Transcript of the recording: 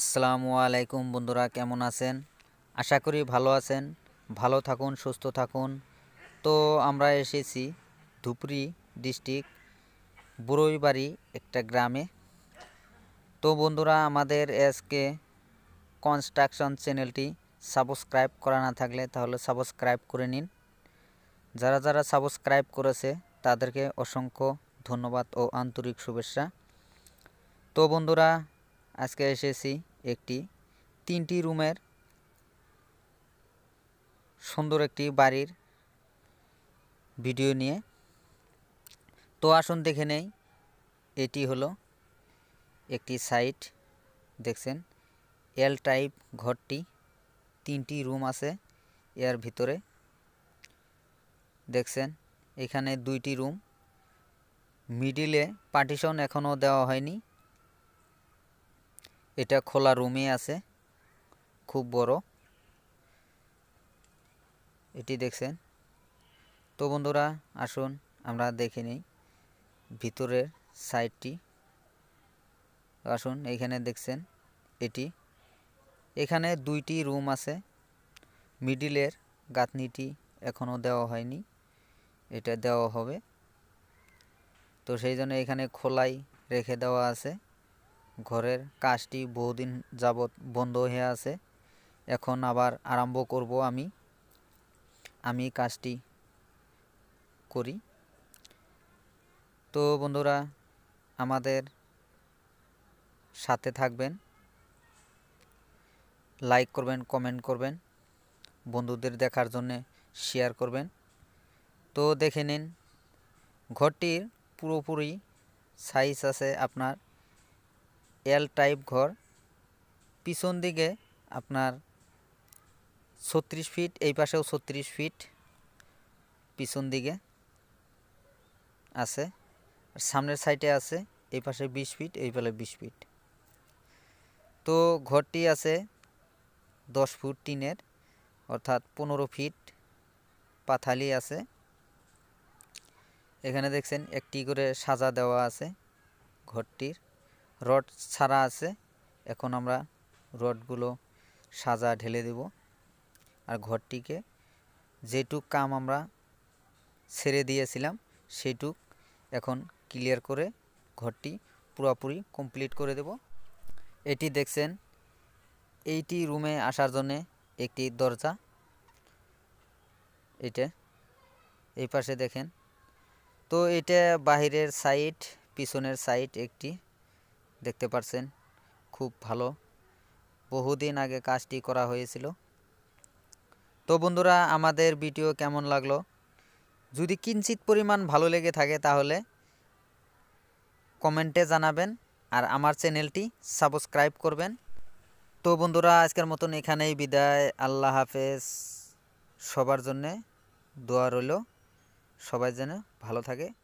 আসসালামু আলাইকুম বন্ধুরা কেমন আছেন আশা করি ভালো আছেন ভালো থাকুন সুস্থ থাকুন তো আমরা এসেছি ধুপুরি ডিস্ট্রিক্ট বুড়ইবাড়ি একটা গ্রামে তো বন্ধুরা আমাদের এসকে কনস্ট্রাকশন চ্যানেলটি সাবস্ক্রাইব করা না থাকলে তাহলে সাবস্ক্রাইব করে নিন যারা যারা সাবস্ক্রাইব করেছে তাদেরকে অসংখ্য ধন্যবাদ ও আন্তরিক শুভেচ্ছা তো বন্ধুরা আজকে এসেছি একটি তিনটি রুমের সুন্দর একটি বাড়ির ভিডিও নিয়ে তো আসুন দেখে নেই এটি হলো একটি সাইট দেখছেন এল টাইপ ঘরটি তিনটি রুম আছে এর ভিতরে দেখছেন এখানে দুইটি রুম মিডিলে পার্টিশন এখনও দেওয়া হয়নি এটা খোলা রুমে আছে খুব বড় এটি দেখছেন তো বন্ধুরা আসুন আমরা দেখে নিই ভিতরের সাইডটি আসুন এখানে দেখছেন এটি এখানে দুইটি রুম আছে মিডিলের গাঁথনিটি এখনও দেওয়া হয়নি এটা দেওয়া হবে তো সেই জন্য এখানে খোলাই রেখে দেওয়া আছে ঘরের কাজটি বহুদিন যাবৎ বন্ধ হয়ে আছে এখন আবার আরম্ভ করব আমি আমি কাজটি করি তো বন্ধুরা আমাদের সাথে থাকবেন লাইক করবেন কমেন্ট করবেন বন্ধুদের দেখার জন্যে শেয়ার করবেন তো দেখে নিন ঘরটির পুরোপুরি সাইজ আছে আপনার এল টাইপ ঘর পিছন দিকে আপনার ছত্রিশ ফিট এই পাশেও ছত্রিশ ফিট পিছন দিকে আছে সামনের সাইডে আছে এই পাশে বিশ ফিট এই পাশে বিশ ফিট তো ঘরটি আছে দশ ফুট টিনের অর্থাৎ পনেরো ফিট পাথালি আছে এখানে দেখছেন একটি করে সাজা দেওয়া আছে ঘরটির রড ছাড়া আছে এখন আমরা রডগুলো সাজা ঢেলে দেব আর ঘরটিকে যেটুক কাম আমরা ছেড়ে দিয়েছিলাম সেটুক এখন ক্লিয়ার করে ঘরটি পুরোপুরি কমপ্লিট করে দেব এটি দেখছেন এইটি রুমে আসার জন্যে একটি দরজা এটা এই পাশে দেখেন তো এটা বাহিরের সাইড পিছনের সাইড একটি দেখতে পারছেন খুব ভালো বহুদিন আগে কাজটি করা হয়েছিল তো বন্ধুরা আমাদের ভিডিও কেমন লাগলো যদি কিঞ্চিত পরিমাণ ভালো লেগে থাকে তাহলে কমেন্টে জানাবেন আর আমার চ্যানেলটি সাবস্ক্রাইব করবেন তো বন্ধুরা আজকের মতন এখানেই বিদায় আল্লাহ হাফেজ সবার জন্যে দোয়া রইল সবাই যেন ভালো থাকে